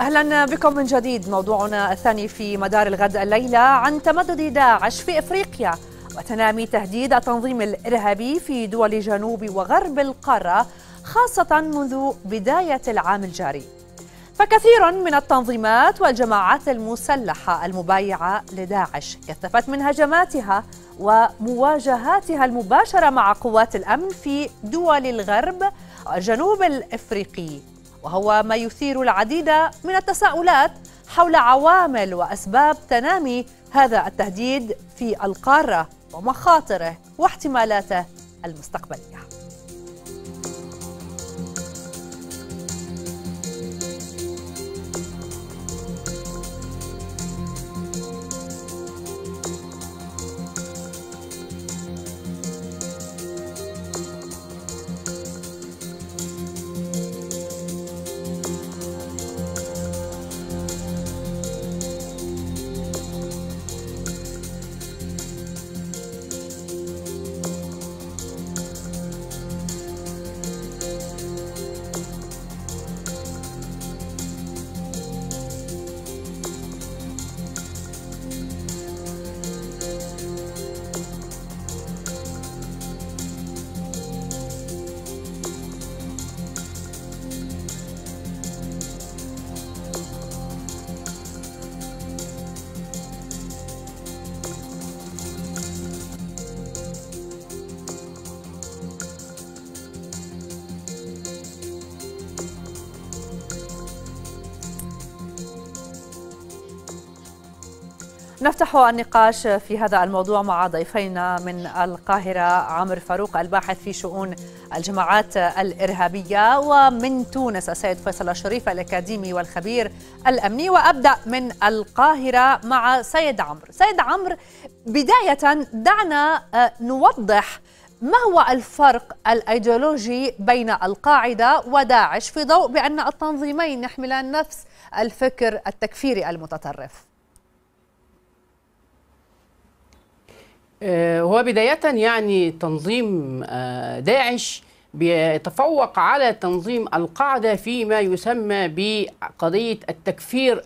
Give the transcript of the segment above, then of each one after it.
اهلا بكم من جديد موضوعنا الثاني في مدار الغد الليله عن تمدد داعش في افريقيا وتنامي تهديد التنظيم الارهابي في دول جنوب وغرب القاره خاصه منذ بدايه العام الجاري. فكثير من التنظيمات والجماعات المسلحه المبايعه لداعش كثفت من هجماتها ومواجهاتها المباشره مع قوات الامن في دول الغرب والجنوب الافريقي وهو ما يثير العديد من التساؤلات حول عوامل وأسباب تنامي هذا التهديد في القارة ومخاطره واحتمالاته المستقبليه نفتح النقاش في هذا الموضوع مع ضيفينا من القاهرة عمر فاروق الباحث في شؤون الجماعات الإرهابية ومن تونس السيد فيصل الشريف الأكاديمي والخبير الأمني وأبدأ من القاهرة مع سيد عمرو سيد عمرو بداية دعنا آه، نوضح ما هو الفرق الايديولوجي بين القاعده وداعش في ضوء بان التنظيمين يحملان نفس الفكر التكفيري المتطرف آه، هو بداية يعني تنظيم آه، داعش بيتفوق على تنظيم القاعده فيما يسمى بقضيه التكفير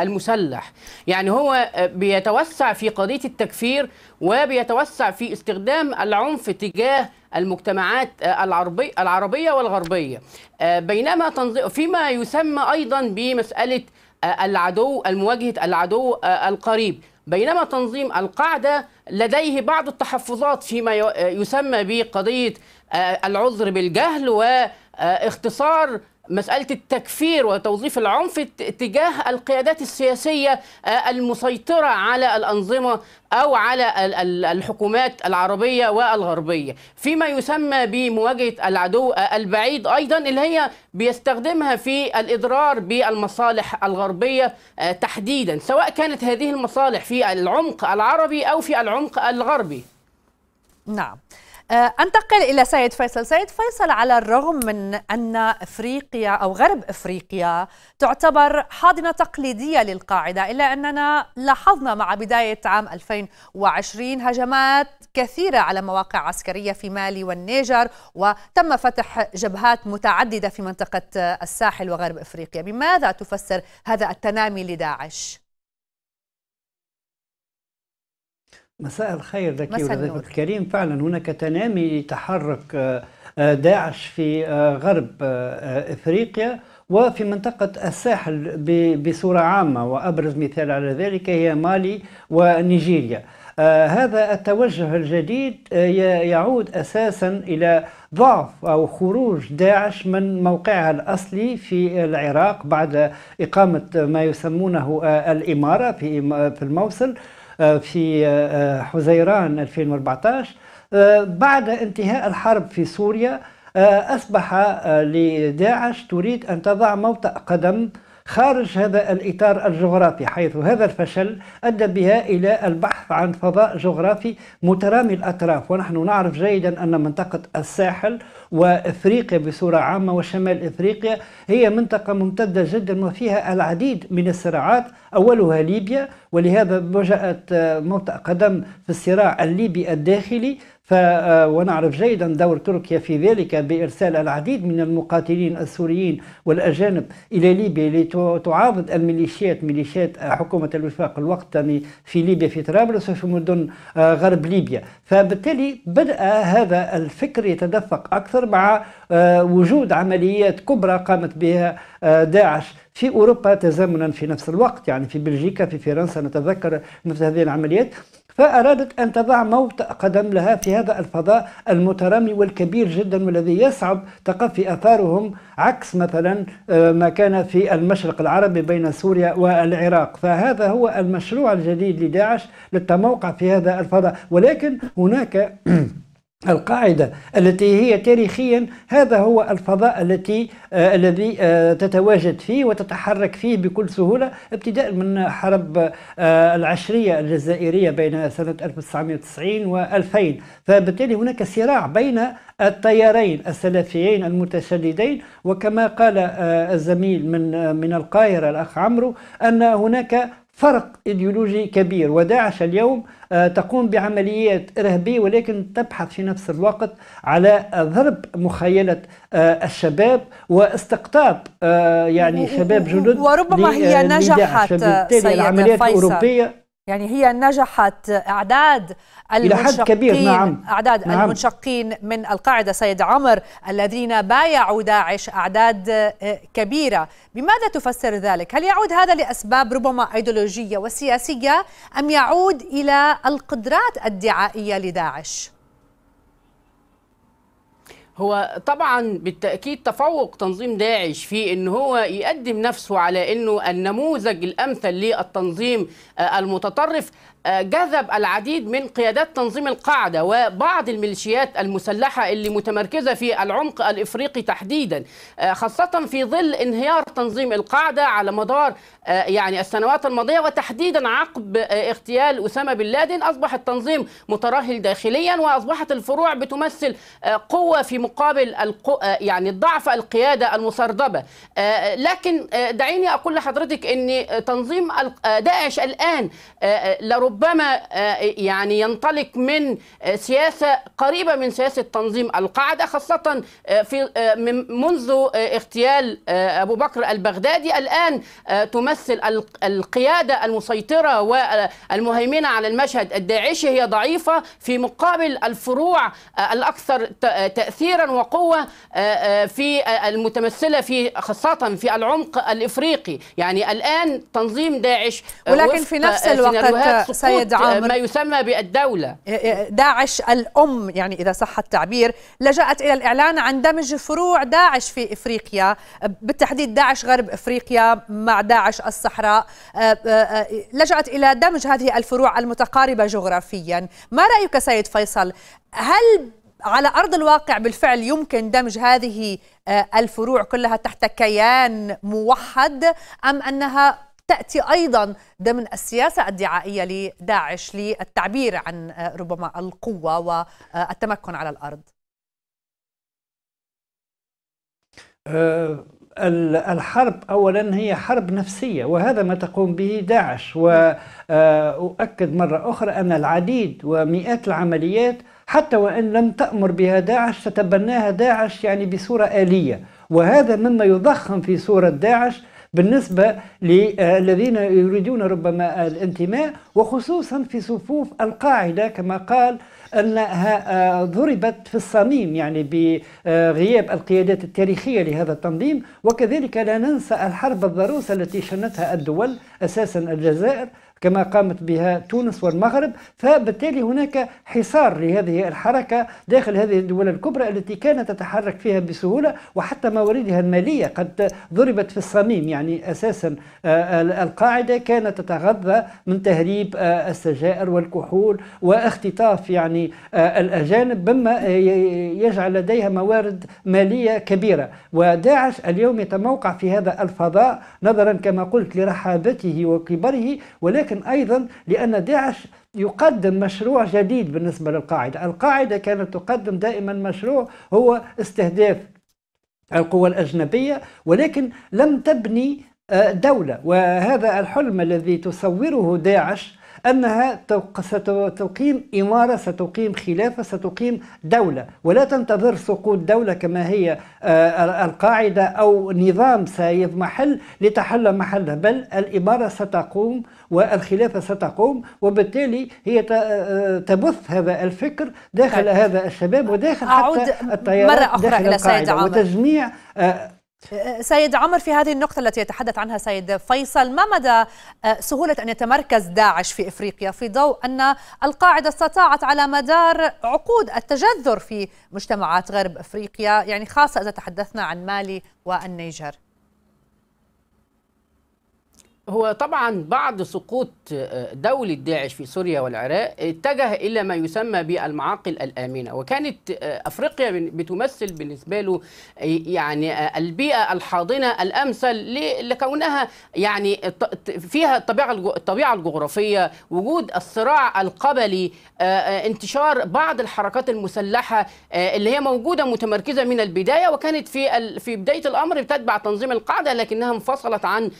المسلح، يعني هو آه، بيتوسع في قضيه التكفير وبيتوسع في استخدام العنف تجاه المجتمعات العربي العربيه والغربيه، بينما تنظيم فيما يسمى ايضا بمساله العدو المواجهه العدو القريب بينما تنظيم القاعدة لديه بعض التحفظات فيما يسمى بقضية آه، العذر بالجهل واختصار مسألة التكفير وتوظيف العنف تجاه القيادات السياسية آه، المسيطرة على الأنظمة أو على الحكومات العربية والغربية فيما يسمى بمواجهة العدو آه، البعيد أيضا اللي هي بيستخدمها في الإضرار بالمصالح الغربية آه، تحديدا سواء كانت هذه المصالح في العمق العربي أو في العمق الغربي نعم آه، انتقل الى سيد فيصل، سيد فيصل على الرغم من ان افريقيا او غرب افريقيا تعتبر حاضنه تقليديه للقاعده الا اننا لاحظنا مع بدايه عام 2020 هجمات كثيره على مواقع عسكريه في مالي والنيجر وتم فتح جبهات متعدده في منطقه الساحل وغرب افريقيا، بماذا تفسر هذا التنامي لداعش؟ مساء الخير لك ولضيفك الكريم فعلا هناك تنامي تحرك آه، آه، داعش في آه، غرب افريقيا وفي منطقة الساحل بصورة عامة وأبرز مثال على ذلك هي مالي ونيجيريا هذا التوجه الجديد يعود أساسا إلى ضعف أو خروج داعش من موقعها الأصلي في العراق بعد إقامة ما يسمونه الإمارة في الموصل آه، في آه، آه، حزيران 2014 بعد انتهاء الحرب في سوريا أصبح لداعش تريد أن تضع موطأ قدم خارج هذا الإطار الجغرافي حيث هذا الفشل أدى بها إلى البحث عن فضاء جغرافي مترامي الأطراف ونحن نعرف جيدا أن منطقة الساحل وإفريقيا بصورة عامة وشمال إفريقيا هي منطقة ممتدة جدا وفيها العديد من الصراعات أولها ليبيا ولهذا وجاءت موطأ قدم في الصراع الليبي الداخلي آه، ونعرف جيدا دور تركيا في ذلك بإرسال العديد من المقاتلين السوريين والأجانب إلى ليبيا لتعارض الميليشيات ميليشيات حكومة الوفاق الوقتني في ليبيا في طرابلس وفي مدن آه، غرب ليبيا فبالتالي بدأ هذا الفكر يتدفق أكثر مع آه، وجود عمليات كبرى قامت بها داعش في أوروبا تزامنا في نفس الوقت يعني في بلجيكا في فرنسا نتذكر مثل هذه العمليات فأرادت أن تضع موت قدم لها في هذا الفضاء المترامي والكبير جدا والذي يصعب تقفي أثارهم عكس مثلا آه، ما كان في المشرق العربي بين سوريا والعراق فهذا هو المشروع الجديد لداعش للتموقع في هذا الفضاء ولكن هناك القاعدة التي هي تاريخيا هذا هو الفضاء التي آه الذي آه تتواجد فيه وتتحرك فيه بكل سهولة ابتداء من حرب آه العشرية الجزائرية بين سنة 1990 و 2000 فبالتالي هناك صراع بين التيارين السلفيين المتشددين وكما قال آه، الزميل من آه، من القاهرة الأخ عمرو أن هناك فرق ايديولوجي كبير وداعش اليوم آه، تقوم بعمليات إرهابية ولكن تبحث في نفس الوقت على ضرب مخيلة آه، الشباب واستقطاب آه، يعني شباب جدد وربما هي نجحت بالتالي العمليات الأوروبية يعني هي نجحت اعداد المنشقين إلى حد كبير نعم اعداد نعم. المنشقين من القاعده سيد عمر الذين بايعوا داعش اعداد آه، كبيره، بماذا تفسر ذلك؟ هل يعود هذا لاسباب ربما ايديولوجيه وسياسيه ام يعود الى القدرات الدعائيه لداعش؟ هو طبعا بالتاكيد تفوق تنظيم داعش في ان هو يقدم نفسه على انه النموذج الامثل للتنظيم آه، المتطرف جذب العديد من قيادات تنظيم القاعدة وبعض الميليشيات المسلحة اللي متمركزة في العمق الإفريقي تحديدا آه، خاصة في ظل انهيار تنظيم القاعدة على مدار آه، يعني السنوات الماضية وتحديدا عقب آه، اغتيال أسامة بن لادن أصبح التنظيم مترهل داخليا وأصبحت الفروع بتمثل قوة في مقابل يعني ضعف القيادة المسردبه لكن دعيني أقول لحضرتك أن تنظيم داعش الآن لربما ربما آه، يعني ينطلق من آه، سياسة قريبة من سياسة تنظيم القاعدة خاصة آه، في منذ اغتيال أبو بكر البغدادي الآن تمثل القيادة المسيطرة والمهيمنة على المشهد الداعشي هي ضعيفة في مقابل الفروع الأكثر تأثيرا وقوة في المتمثلة في خاصة في العمق الإفريقي يعني الآن تنظيم داعش ولكن في نفس الوقت سيد آه، عامر ما يسمى بالدولة آه، آه، داعش الأم يعني إذا صح التعبير لجأت إلى الإعلان عن دمج فروع داعش في إفريقيا بالتحديد داعش غرب إفريقيا مع داعش الصحراء لجأت إلى دمج هذه الفروع المتقاربة جغرافيا ما رأيك سيد فيصل هل على أرض الواقع بالفعل يمكن دمج هذه الفروع كلها تحت كيان موحد أم أنها تأتي أيضا ضمن السياسة الدعائية لداعش للتعبير عن آه، ربما القوة والتمكن على الأرض آه، الحرب اولا هي حرب نفسيه وهذا ما تقوم به داعش واؤكد آه، مره اخرى ان العديد ومئات العمليات حتى وان لم تامر بها داعش تتبناها داعش يعني بصوره اليه وهذا مما يضخم في صوره داعش بالنسبة للذين يريدون ربما الانتماء وخصوصا في صفوف القاعدة كما قال أنها آه، ضربت في الصميم يعني بغياب القيادات التاريخية لهذا التنظيم وكذلك لا ننسى الحرب الضروسة التي شنتها الدول أساسا الجزائر كما قامت بها تونس والمغرب فبالتالي هناك حصار لهذه الحركة داخل هذه الدول الكبرى التي كانت تتحرك فيها بسهولة وحتى مواردها المالية قد ضربت في الصميم يعني أساسا آه، القاعدة كانت تتغذى من تهريب آه، السجائر والكحول واختطاف يعني آه، الأجانب مما يجعل لديها موارد مالية كبيرة وداعش اليوم يتموقع في هذا الفضاء نظرا كما قلت لرحابته وكبره ولكن ولكن أيضا لأن داعش يقدم مشروع جديد بالنسبة للقاعدة القاعدة كانت تقدم دائما مشروع هو استهداف القوى الأجنبية ولكن لم تبني آه، دولة وهذا الحلم الذي تصوره داعش أنها ستقيم إمارة ستقيم خلافة ستقيم دولة ولا تنتظر سقوط دولة كما هي آه، القاعدة أو نظام سيضمحل لتحل محلها بل الإمارة ستقوم والخلافة ستقوم وبالتالي هي آه، تبث هذا الفكر داخل طيب. هذا الشباب وداخل حتى التيارات مرة أخرى داخل إلى القاعدة وتجميع آه، سيد عمر في هذه النقطة التي يتحدث عنها سيد فيصل ما مدى آه، سهولة أن يتمركز داعش في إفريقيا في ضوء أن القاعدة استطاعت على مدار عقود التجذر في مجتمعات غرب إفريقيا يعني خاصة إذا تحدثنا عن مالي والنيجر هو طبعا بعد سقوط آه، دولة داعش في سوريا والعراق اتجه إلى ما يسمى بالمعاقل الآمنة وكانت آه، أفريقيا بتمثل بالنسبة له آه، يعني البيئة الحاضنة الأمثل لكونها يعني فيها الطبيعة الطبيعة الجغرافية وجود الصراع القبلي انتشار بعض الحركات المسلحة اللي هي موجودة متمركزة من البداية وكانت في في بداية الأمر بتتبع تنظيم القاعدة لكنها انفصلت عن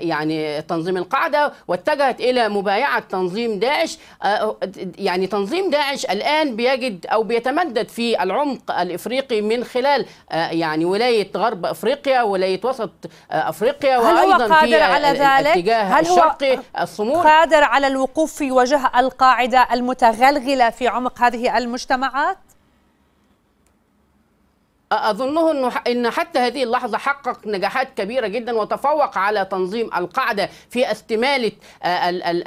يعني يعني تنظيم القاعدة واتجهت إلى مبايعة تنظيم داعش آه، يعني تنظيم داعش الآن بيجد أو بيتمدد في العمق الإفريقي من خلال آه، يعني ولاية غرب أفريقيا ولاية وسط آه، أفريقيا وأيضا في على ذلك؟ الاتجاه هل الشرقي الصمود قادر على الوقوف في وجه القاعدة المتغلغلة في عمق هذه المجتمعات؟ أظنه أنه أن حتى هذه اللحظة حقق نجاحات كبيرة جدا وتفوق على تنظيم القاعدة في استمالة آه،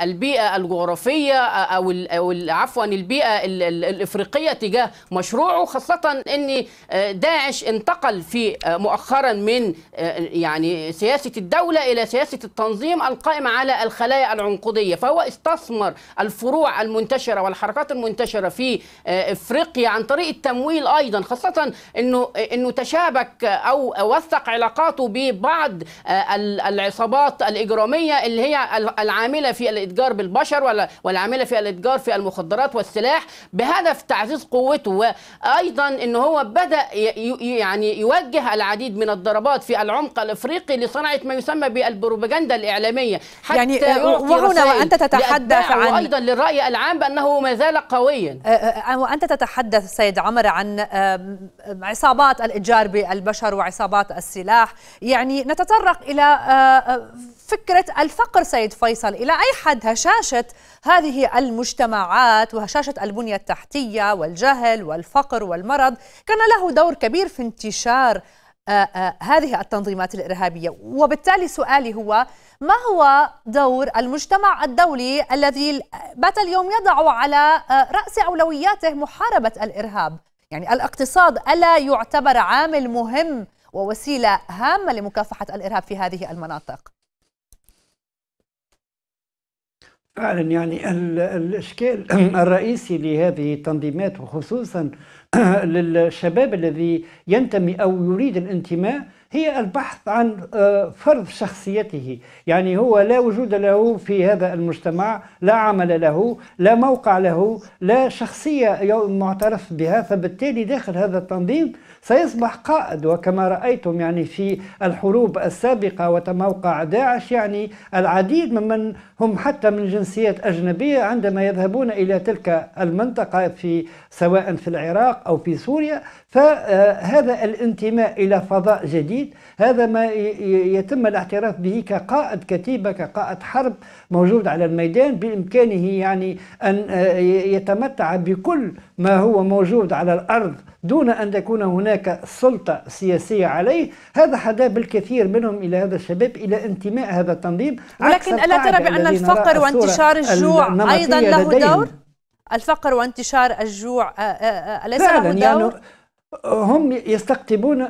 البيئة الجغرافية آه، أو عفوا البيئة الإفريقية تجاه مشروعه خاصة أن آه، داعش انتقل في مؤخرا من يعني سياسة الدولة إلى سياسة التنظيم القائمة على الخلايا العنقودية فهو استثمر الفروع المنتشرة والحركات المنتشرة في إفريقيا عن طريق التمويل أيضا خاصة أنه انه انه تشابك او وثق علاقاته ببعض آه، العصابات الاجراميه اللي هي العامله في الاتجار بالبشر والعامله في الاتجار في المخدرات والسلاح بهدف تعزيز قوته وايضا ان هو بدا يعني يوجه العديد من الضربات في العمق الافريقي لصنعه ما يسمى بالبروباغندا الاعلاميه يعني، حتى يعني وهنا وانت تتحدث عن ايضا للراي العام بانه ما زال قويا آه، وانت تتحدث سيد عمر عن عصابه عصابات الاتجار بالبشر وعصابات السلاح يعني نتطرق الى آه، آه، فكره الفقر سيد فيصل الى اي حد هشاشه هذه المجتمعات وهشاشه البنيه التحتيه والجهل والفقر والمرض كان له دور كبير في انتشار آه، هذه التنظيمات الارهابيه وبالتالي سؤالي هو ما هو دور المجتمع الدولي الذي بات اليوم يضع على راس اولوياته محاربه الارهاب يعني الاقتصاد ألا يعتبر عامل مهم ووسيلة هامة لمكافحة الإرهاب في هذه المناطق فعلا يعني الاشكال الرئيسي لهذه التنظيمات وخصوصا للشباب الذي ينتمي او يريد الانتماء هي البحث عن آه، فرض شخصيته يعني هو لا وجود له في هذا المجتمع لا عمل له لا موقع له لا شخصية معترف بها فبالتالي داخل هذا التنظيم سيصبح قائد وكما رأيتم يعني في الحروب السابقة وتموقع داعش يعني العديد ممن هم حتى من جنسيات أجنبية عندما يذهبون إلى تلك المنطقة في سواء في العراق أو في سوريا فهذا الانتماء إلى فضاء جديد هذا ما يتم الاعتراف به كقائد كتيبة كقائد حرب موجود على الميدان بإمكانه يعني أن آه، يتمتع بكل ما هو موجود على الأرض دون أن تكون هناك سلطة سياسية عليه هذا حدا بالكثير منهم إلى هذا الشباب إلى انتماء هذا التنظيم ولكن ألا ترى بأن الفقر وانتشار الجوع أيضا له لديهم. دور؟ الفقر وانتشار الجوع آه، آه، آه، أليس له يعني دور؟ يعني هم يستقطبون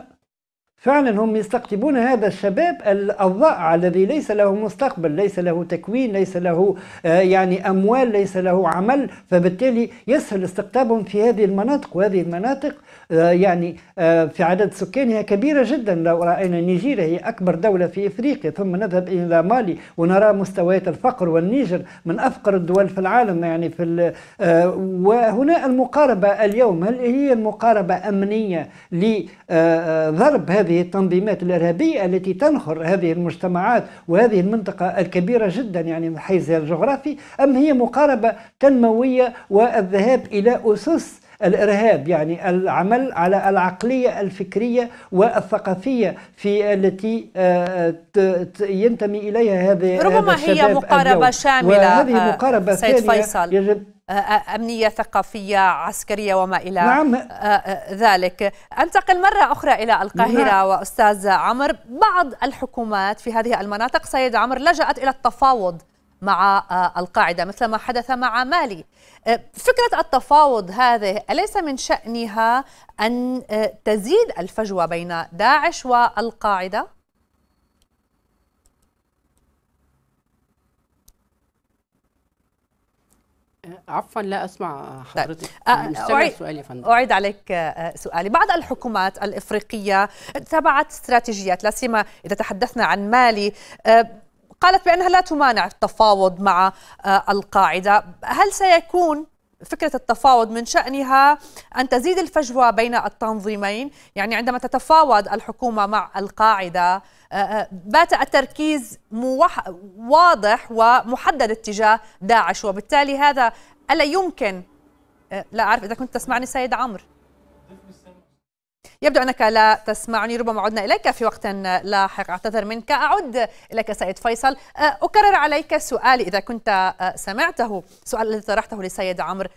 فعلا هم يستقطبون هذا الشباب الضائع الذي ليس له مستقبل ليس له تكوين ليس له آه، يعني أموال ليس له عمل فبالتالي يسهل استقطابهم في هذه المناطق وهذه المناطق آه، يعني آه، في عدد سكانها كبيرة جدا لو رأينا نيجيريا هي أكبر دولة في إفريقيا ثم نذهب إلى مالي ونرى مستويات الفقر والنيجر من أفقر الدول في العالم يعني في وهنا المقاربة اليوم هل هي المقاربة أمنية لضرب هذه هذه التنظيمات الارهابيه التي تنخر هذه المجتمعات وهذه المنطقه الكبيره جدا يعني من حيث الجغرافي ام هي مقاربه تنمويه والذهاب الى اسس الارهاب يعني العمل على العقليه الفكريه والثقافيه في التي آه، ينتمي اليها هذه ربما هذا هي مقاربه شامله وهذه مقاربه آه، سيد فيصل يجب آه، آه، أمنية ثقافية عسكرية وما إلى نعم. آه، ذلك أنتقل مرة أخرى إلى القاهرة نعم. وأستاذ عمر بعض الحكومات في هذه المناطق سيد عمر لجأت إلى التفاوض مع القاعدة مثل ما حدث مع مالي فكرة التفاوض هذه أليس من شأنها أن تزيد الفجوة بين داعش والقاعدة؟ عفوا لا اسمع طيب. حضرتك طيب. أعيد سؤالي فندم اعيد عليك آه، سؤالي بعض الحكومات الافريقيه اتبعت استراتيجيات لا سيما اذا تحدثنا عن مالي آه، قالت بانها لا تمانع التفاوض مع القاعده هل سيكون فكرة التفاوض من شأنها أن تزيد الفجوة بين التنظيمين يعني عندما تتفاوض الحكومة مع القاعدة آه، آه، بات التركيز موح... واضح ومحدد اتجاه داعش وبالتالي هذا ألا يمكن آه، لا أعرف إذا كنت تسمعني سيد عمرو يبدو أنك لا تسمعني ربما عدنا إليك في وقت لاحق أعتذر منك أعد إليك سيد فيصل أه، أكرر عليك سؤالي إذا كنت أه، سمعته السؤال الذي طرحته للسيد عمرو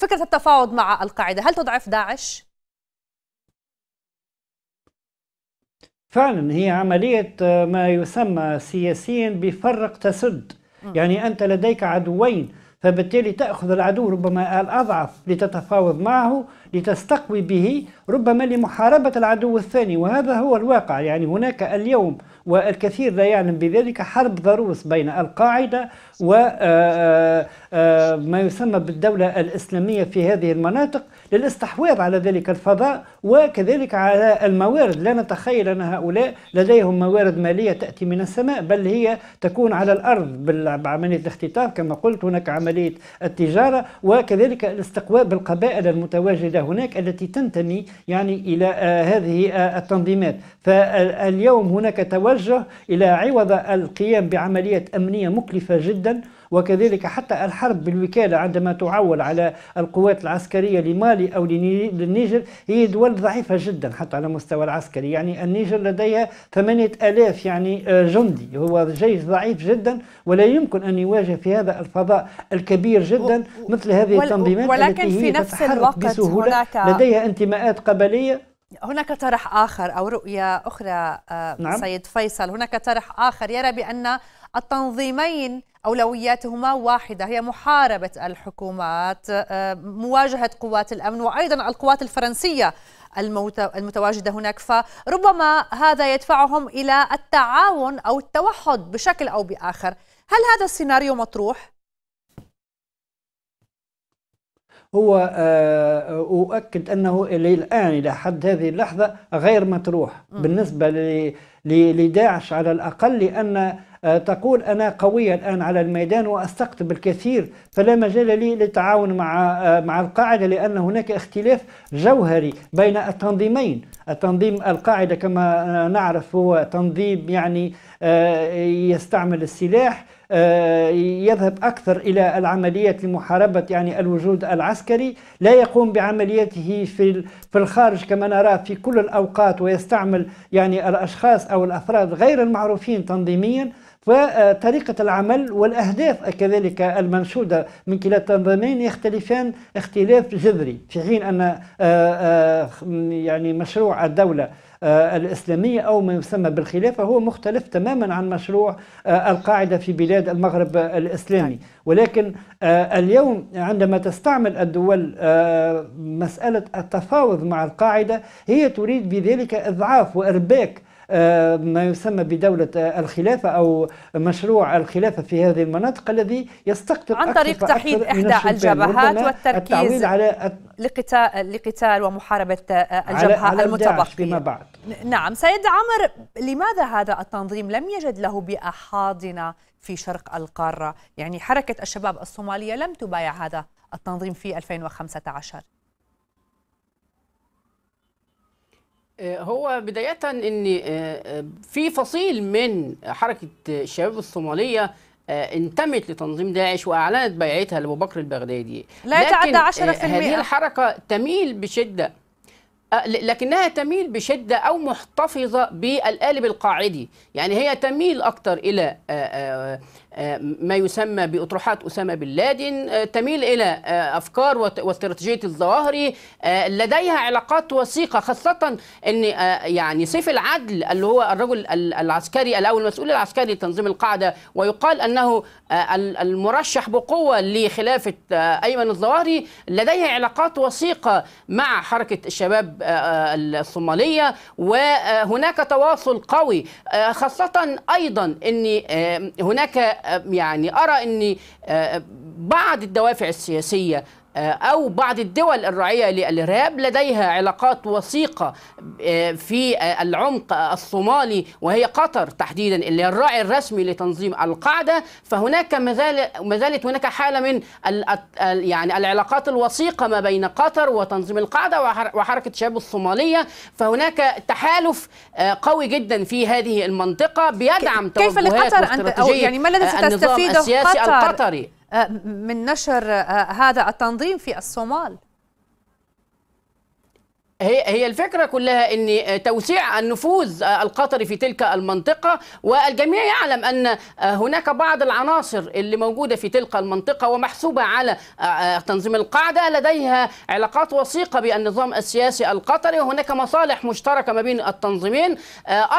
فكرة التفاوض مع القاعدة هل تضعف داعش؟ فعلا هي عملية أه، ما يسمى سياسيا بفرق تسد يعني أنت لديك عدوين فبالتالي تأخذ العدو ربما الأضعف لتتفاوض معه لتستقوي به ربما لمحاربة العدو الثاني وهذا هو الواقع يعني هناك اليوم والكثير لا يعلم بذلك حرب ضروس بين القاعدة وما آه، آه، آه، يسمى بالدولة الإسلامية في هذه المناطق للاستحواذ على ذلك الفضاء وكذلك على الموارد لا نتخيل أن هؤلاء لديهم موارد مالية تأتي من السماء بل هي تكون على الأرض بعملية الاختطاف كما قلت هناك عملية التجارة وكذلك الاستقواء بالقبائل المتواجدة هناك التي تنتمي يعني إلى هذه التنظيمات فاليوم هناك توجه إلى عوض القيام بعملية أمنية مكلفة جدا وكذلك حتى الحرب بالوكالة عندما تعول على القوات العسكرية لمالي أو للنيجر هي دول ضعيفة جدا حتى على مستوى العسكري يعني النيجر لديها 8000 يعني آه، جندي هو جيش ضعيف جدا ولا يمكن أن يواجه في هذا الفضاء الكبير جدا مثل هذه التنظيمات ولكن التي في نفس الوقت بسهولة هناك لديها انتماءات قبلية هناك طرح آخر أو رؤية أخرى آه، نعم. سيد فيصل هناك طرح آخر يرى بأن التنظيمين أولوياتهما واحدة هي محاربة الحكومات آه، مواجهة قوات الأمن وأيضا القوات الفرنسية المتواجدة هناك فربما هذا يدفعهم إلى التعاون أو التوحد بشكل أو بآخر هل هذا السيناريو مطروح؟ هو آه، أؤكد أنه الآن إلى حد هذه اللحظة غير مطروح بالنسبة لداعش على الأقل لأن آه، تقول أنا قوية الآن على الميدان وأستقطب الكثير فلا مجال لي للتعاون مع آه، مع القاعدة لأن هناك اختلاف جوهري بين التنظيمين التنظيم القاعدة كما آه، نعرف هو تنظيم يعني يستعمل السلاح يذهب أكثر إلى العمليات لمحاربة يعني الوجود العسكري لا يقوم بعملياته في في الخارج كما نراه في كل الأوقات ويستعمل يعني الأشخاص أو الأفراد غير المعروفين تنظيميا وطريقة العمل والأهداف كذلك المنشودة من كلا التنظيمين يختلفان اختلاف جذري في حين أن آه، آه، يعني مشروع الدولة آه، الإسلامية أو ما يسمى بالخلافة هو مختلف تماما عن مشروع القاعدة في بلاد المغرب الإسلامي ولكن اليوم عندما تستعمل الدول مسألة التفاوض مع القاعدة هي تريد بذلك إضعاف وإرباك آه، ما يسمى بدولة الخلافة أو مشروع الخلافة في هذه المناطق الذي يستقطب عن طريق تحييد إحدى الجبهات والتركيز على لقتال, لقتال ومحاربة آه، الجبهة على المتبقية فيما بعد نعم سيد عمر لماذا هذا التنظيم لم يجد له بيئة حاضنة في شرق القارة يعني حركة الشباب الصومالية لم تبايع هذا التنظيم في 2015 آه، هو بداية ان آه، آه، في فصيل من حركة الشباب الصومالية انتمت لتنظيم داعش واعلنت بيعتها لابو بكر البغدادي لا يتعدى 10% هذه الحركة تميل بشدة لكنها تميل بشدة أو محتفظة بالقالب القاعدي يعني هي تميل أكتر إلى آه، ما يسمى بأطروحات أسامة بن لادن آه، تميل إلى آه، أفكار واستراتيجية الظواهري لديها علاقات وثيقة خاصة أن يعني سيف العدل اللي هو الرجل العسكري أو المسؤول العسكري لتنظيم القاعدة ويقال أنه المرشح بقوة لخلافة أيمن الظواهري لديها علاقات وثيقة مع حركة الشباب الصومالية وهناك تواصل قوي خاصة أيضا أن هناك يعني ارى ان آه، بعض الدوافع السياسيه آه، أو بعض الدول الرعية للإرهاب لديها علاقات وثيقة آه، في آه، العمق الصومالي وهي قطر تحديدا اللي الراعي الرسمي لتنظيم القاعدة فهناك ما زالت هناك حالة من يعني العلاقات الوثيقة ما بين قطر وتنظيم القاعدة وحركة شباب الصومالية فهناك تحالف قوي جدا في هذه المنطقة بيدعم كيف لقطر أو يعني ما الذي ستستفيده قطر القطري آه، من نشر آه، هذا التنظيم في الصومال هي هي الفكره كلها ان آه، توسيع النفوذ آه، القطري في تلك المنطقه والجميع يعلم ان آه، هناك بعض العناصر اللي موجوده في تلك المنطقه ومحسوبه على تنظيم القاعده لديها علاقات وثيقه بالنظام السياسي القطري وهناك مصالح مشتركه ما بين التنظيمين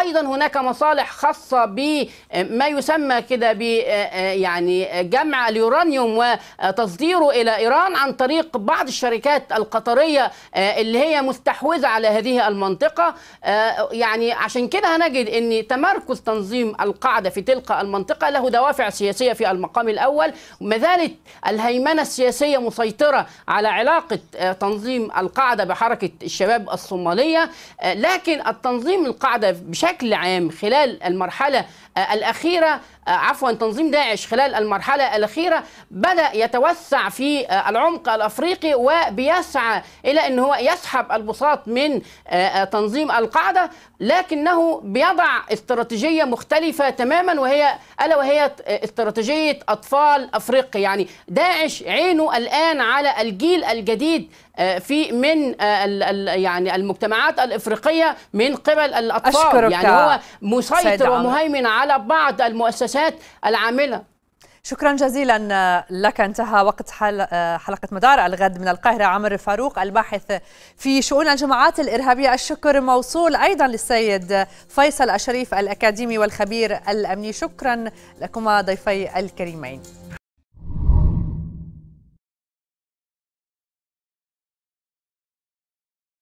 ايضا هناك مصالح خاصه بما يسمى كده ب يعني جمع اليورانيوم وتصديره الى ايران عن طريق بعض الشركات القطريه اللي هي مستحيل استحوذ على هذه المنطقة آه، يعني عشان كده هنجد أن تمركز تنظيم القاعدة في تلك المنطقة له دوافع سياسية في المقام الأول ما زالت الهيمنة السياسية مسيطرة على علاقة آه، تنظيم القاعدة بحركة الشباب الصومالية آه، لكن التنظيم القاعدة بشكل عام خلال المرحلة آه، الأخيرة آه، عفوا تنظيم داعش خلال المرحلة الأخيرة بدأ يتوسع في آه، العمق الأفريقي وبيسعى إلى أن هو يسحب البساط من تنظيم القاعدة لكنه بيضع استراتيجية مختلفة تماما وهي ألا وهي استراتيجية أطفال أفريقيا يعني داعش عينه الآن على الجيل الجديد آه، في من آه، يعني المجتمعات الافريقيه من قبل الاطفال أشكرك يعني هو مسيطر ومهيمن على بعض المؤسسات العامله شكرا جزيلا آه، لك انتهى وقت حلقة مدار الغد من القاهرة عمر فاروق الباحث في شؤون الجماعات الإرهابية الشكر موصول أيضا للسيد فيصل الشريف الأكاديمي والخبير الأمني شكرا لكما ضيفي الكريمين